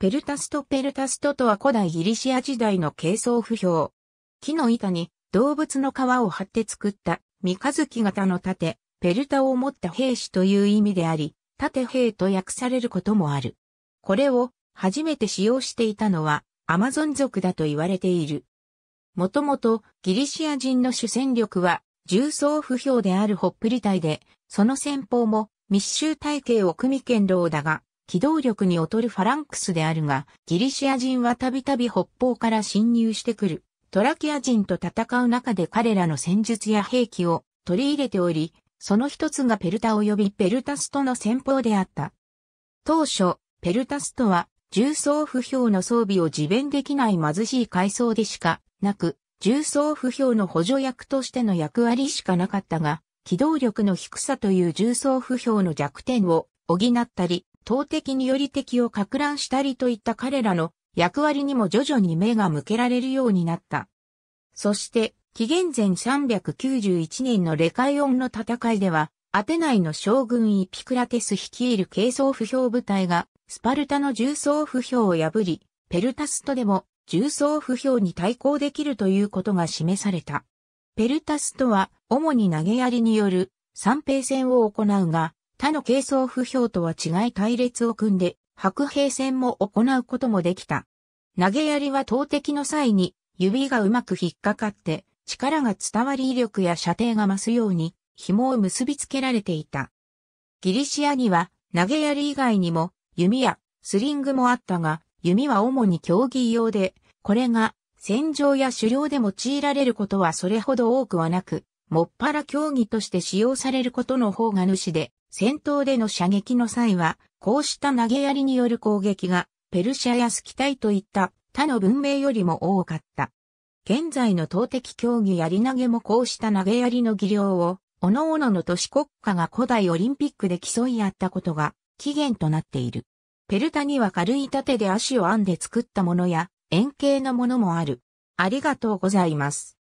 ペルタストペルタストとは古代ギリシア時代の軽装不評。木の板に動物の皮を張って作った三日月型の盾、ペルタを持った兵士という意味であり、盾兵と訳されることもある。これを初めて使用していたのはアマゾン族だと言われている。もともとギリシア人の主戦力は重装不評であるホップリ隊で、その戦法も密集体系を組み剣道だが、機動力に劣るファランクスであるが、ギリシア人はたびたび北方から侵入してくる。トラキア人と戦う中で彼らの戦術や兵器を取り入れており、その一つがペルタ及びペルタストの戦法であった。当初、ペルタストは重装不評の装備を自弁できない貧しい階層でしかなく、重装不評の補助役としての役割しかなかったが、機動力の低さという重装不評の弱点を補ったり、投敵により敵を撹乱したりといった彼らの役割にも徐々に目が向けられるようになった。そして、紀元前391年のレカイオンの戦いでは、アテナイの将軍イピクラテス率いる軽装不評部隊が、スパルタの重装不評を破り、ペルタストでも重装不評に対抗できるということが示された。ペルタストは、主に投げやりによる三平戦を行うが、他の軽装不評とは違い隊列を組んで、白兵戦も行うこともできた。投げ槍は投擲の際に、指がうまく引っかかって、力が伝わり威力や射程が増すように、紐を結びつけられていた。ギリシアには、投げ槍以外にも、弓やスリングもあったが、弓は主に競技用で、これが戦場や狩猟で用いられることはそれほど多くはなく、もっぱら競技として使用されることの方が主で、戦闘での射撃の際は、こうした投げ槍による攻撃が、ペルシャやスキタイといった他の文明よりも多かった。現在の投擲競技槍投げもこうした投げ槍の技量を、各々の都市国家が古代オリンピックで競い合ったことが起源となっている。ペルタには軽い盾で足を編んで作ったものや、円形のものもある。ありがとうございます。